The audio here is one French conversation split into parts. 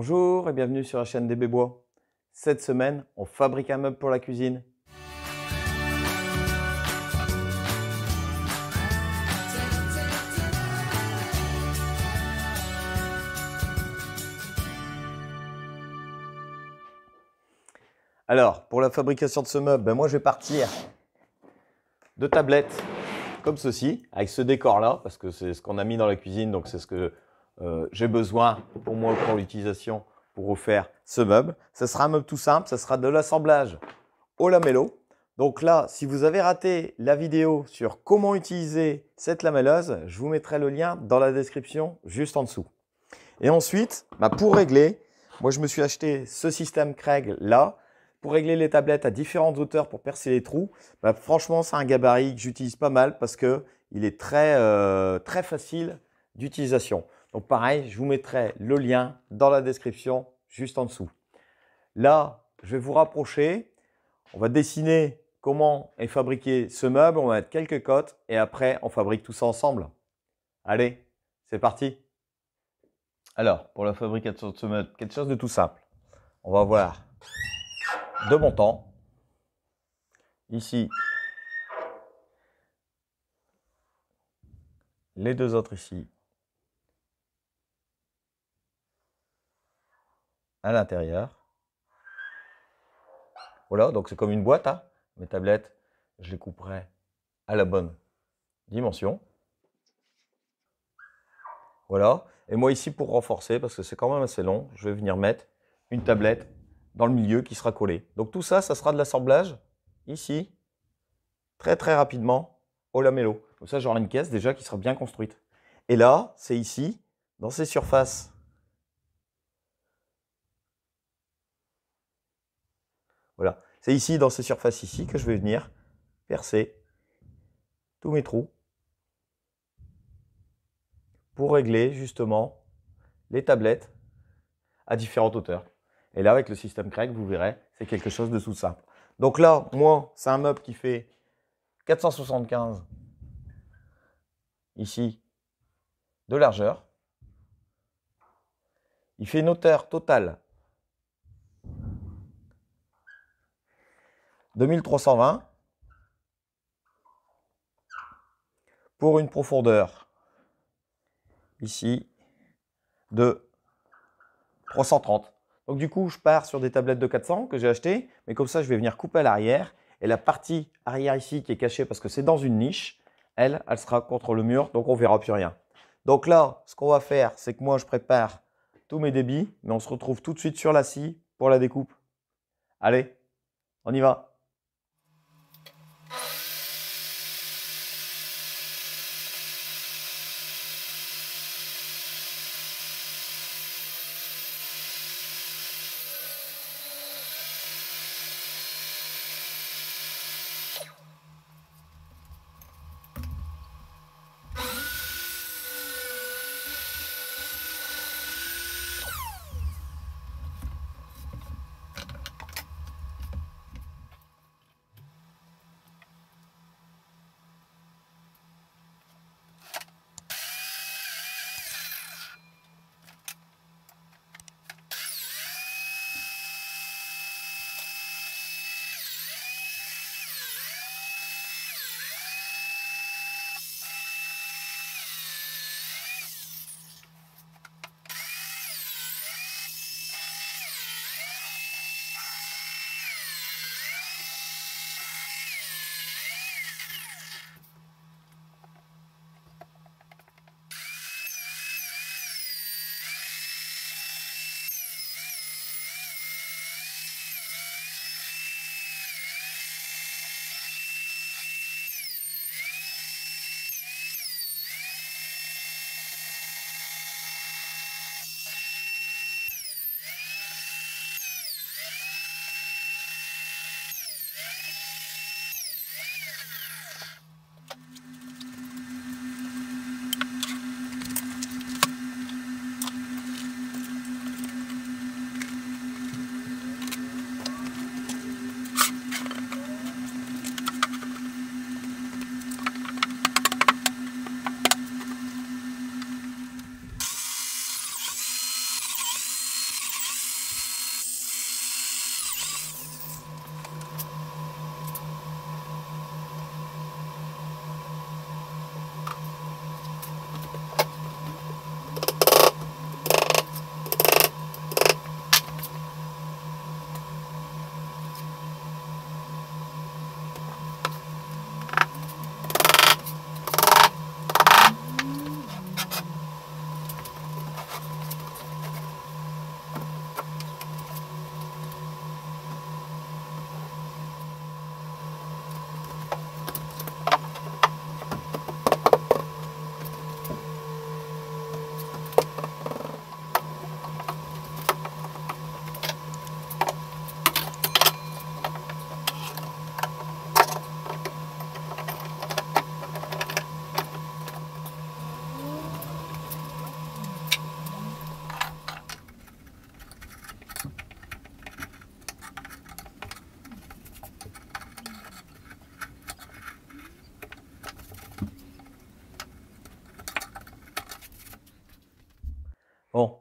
Bonjour et bienvenue sur la chaîne des Bébois. Cette semaine, on fabrique un meuble pour la cuisine. Alors, pour la fabrication de ce meuble, ben moi je vais partir de tablettes comme ceci, avec ce décor-là, parce que c'est ce qu'on a mis dans la cuisine, donc c'est ce que euh, j'ai besoin pour moi pour l'utilisation pour refaire ce meuble. Ce sera un meuble tout simple, ce sera de l'assemblage au lamello. Donc là, si vous avez raté la vidéo sur comment utiliser cette lamelleuse, je vous mettrai le lien dans la description juste en dessous. Et ensuite, bah, pour régler, moi je me suis acheté ce système Craig là, pour régler les tablettes à différentes hauteurs pour percer les trous, bah, franchement, c'est un gabarit que j'utilise pas mal parce qu'il est très, euh, très facile d'utilisation. Donc pareil, je vous mettrai le lien dans la description juste en dessous. Là, je vais vous rapprocher. On va dessiner comment est fabriqué ce meuble. On va mettre quelques cotes et après, on fabrique tout ça ensemble. Allez, c'est parti. Alors, pour la fabrication de ce meuble, quelque chose de tout simple. On va voir deux montants. Ici, les deux autres ici à l'intérieur. Voilà, donc c'est comme une boîte. Hein. Mes tablettes, je les couperai à la bonne dimension. Voilà. Et moi ici, pour renforcer, parce que c'est quand même assez long, je vais venir mettre une tablette dans le milieu qui sera collée. Donc tout ça, ça sera de l'assemblage ici, très très rapidement, au lamello. Comme ça, j'aurai une caisse déjà qui sera bien construite. Et là, c'est ici, dans ces surfaces C'est ici, dans ces surfaces ici, que je vais venir percer tous mes trous pour régler justement les tablettes à différentes hauteurs. Et là, avec le système Craig, vous verrez, c'est quelque chose de tout simple. Donc là, moi, c'est un meuble qui fait 475 ici de largeur. Il fait une hauteur totale 2320 pour une profondeur ici de 330. Donc du coup, je pars sur des tablettes de 400 que j'ai achetées, mais comme ça, je vais venir couper à l'arrière. Et la partie arrière ici qui est cachée parce que c'est dans une niche, elle, elle sera contre le mur, donc on verra plus rien. Donc là, ce qu'on va faire, c'est que moi, je prépare tous mes débits, mais on se retrouve tout de suite sur la scie pour la découpe. Allez, on y va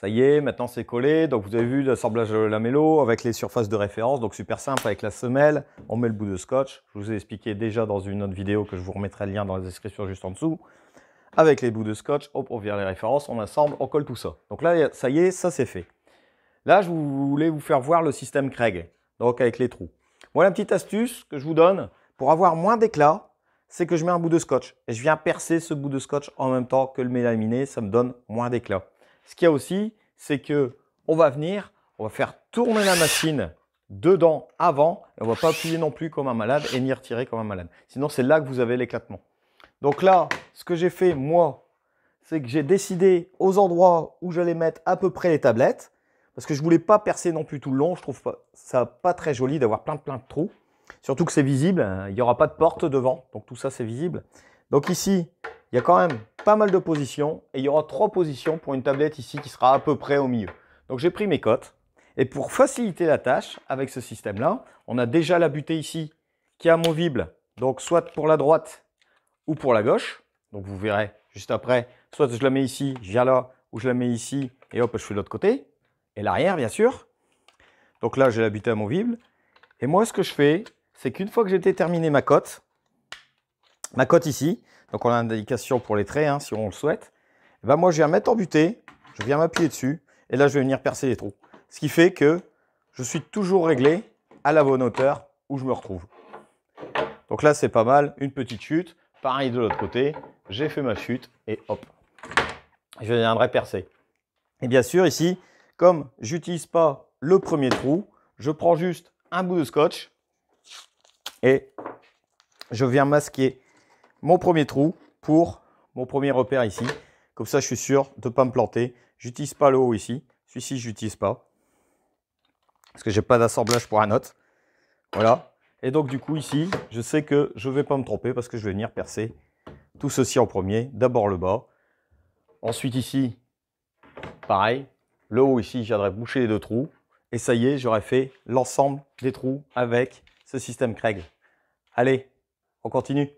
Ça y est, maintenant c'est collé. Donc vous avez vu l'assemblage lamello avec les surfaces de référence. Donc super simple avec la semelle. On met le bout de scotch. Je vous ai expliqué déjà dans une autre vidéo que je vous remettrai le lien dans la description juste en dessous. Avec les bouts de scotch, on vient les références, on assemble, on colle tout ça. Donc là, ça y est, ça c'est fait. Là, je voulais vous faire voir le système Craig, donc avec les trous. Voilà une petite astuce que je vous donne pour avoir moins d'éclat, c'est que je mets un bout de scotch et je viens percer ce bout de scotch en même temps que le mélaminé, ça me donne moins d'éclat. Ce qu'il y a aussi, c'est que on va venir, on va faire tourner la machine dedans avant, et on va pas appuyer non plus comme un malade et ni retirer comme un malade. Sinon, c'est là que vous avez l'éclatement. Donc là, ce que j'ai fait moi, c'est que j'ai décidé aux endroits où j'allais mettre à peu près les tablettes, parce que je voulais pas percer non plus tout le long. Je trouve ça pas très joli d'avoir plein plein de trous, surtout que c'est visible. Hein. Il n'y aura pas de porte devant, donc tout ça c'est visible. Donc ici, il y a quand même pas mal de positions et il y aura trois positions pour une tablette ici qui sera à peu près au milieu. Donc j'ai pris mes cotes et pour faciliter la tâche avec ce système-là, on a déjà la butée ici qui est amovible, donc soit pour la droite ou pour la gauche. Donc vous verrez juste après, soit je la mets ici, je viens là, ou je la mets ici et hop, je fais de l'autre côté. Et l'arrière, bien sûr. Donc là, j'ai la butée amovible. Et moi, ce que je fais, c'est qu'une fois que j'ai terminé ma cote, ma cote ici, donc on a une indication pour les traits, hein, si on le souhaite. Eh ben moi, je viens mettre en butée, je viens m'appuyer dessus, et là, je vais venir percer les trous. Ce qui fait que je suis toujours réglé à la bonne hauteur où je me retrouve. Donc là, c'est pas mal, une petite chute. Pareil de l'autre côté, j'ai fait ma chute, et hop, je viendrai percer. Et bien sûr, ici, comme j'utilise pas le premier trou, je prends juste un bout de scotch et je viens masquer mon premier trou pour mon premier repère ici. Comme ça, je suis sûr de ne pas me planter. J'utilise pas le haut ici. Celui-ci, je n'utilise pas. Parce que j'ai pas d'assemblage pour un autre. Voilà. Et donc, du coup, ici, je sais que je ne vais pas me tromper parce que je vais venir percer tout ceci en premier. D'abord le bas. Ensuite, ici, pareil. Le haut ici, j'aurais boucher les deux trous. Et ça y est, j'aurais fait l'ensemble des trous avec ce système Craig. Allez, on continue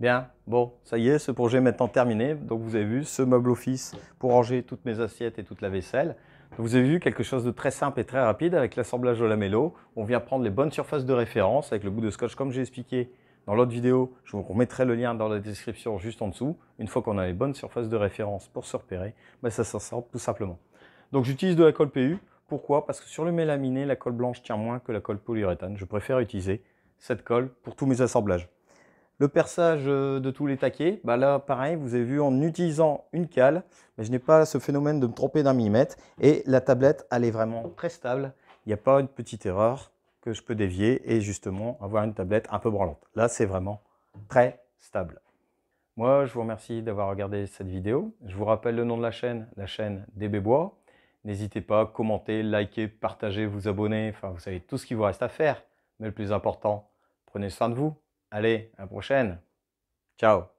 Bien, bon, ça y est, ce projet est maintenant terminé. Donc vous avez vu ce meuble office pour ranger toutes mes assiettes et toute la vaisselle. Donc vous avez vu quelque chose de très simple et très rapide avec l'assemblage de la mélo. On vient prendre les bonnes surfaces de référence avec le bout de scotch comme j'ai expliqué dans l'autre vidéo. Je vous remettrai le lien dans la description juste en dessous. Une fois qu'on a les bonnes surfaces de référence pour se repérer, ben ça s'assemble tout simplement. Donc j'utilise de la colle PU. Pourquoi Parce que sur le mélaminé, la colle blanche tient moins que la colle polyuréthane. Je préfère utiliser cette colle pour tous mes assemblages. Le perçage euh, de tous les taquets, bah là pareil, vous avez vu en utilisant une cale, mais je n'ai pas ce phénomène de me tromper d'un millimètre et la tablette elle est vraiment très stable, il n'y a pas une petite erreur que je peux dévier et justement avoir une tablette un peu branlante. Là c'est vraiment très stable. Moi je vous remercie d'avoir regardé cette vidéo, je vous rappelle le nom de la chaîne, la chaîne DB Bois. N'hésitez pas à commenter, liker, partager, vous abonner, enfin vous savez tout ce qu'il vous reste à faire. Mais le plus important, prenez soin de vous. Allez, à la prochaine. Ciao.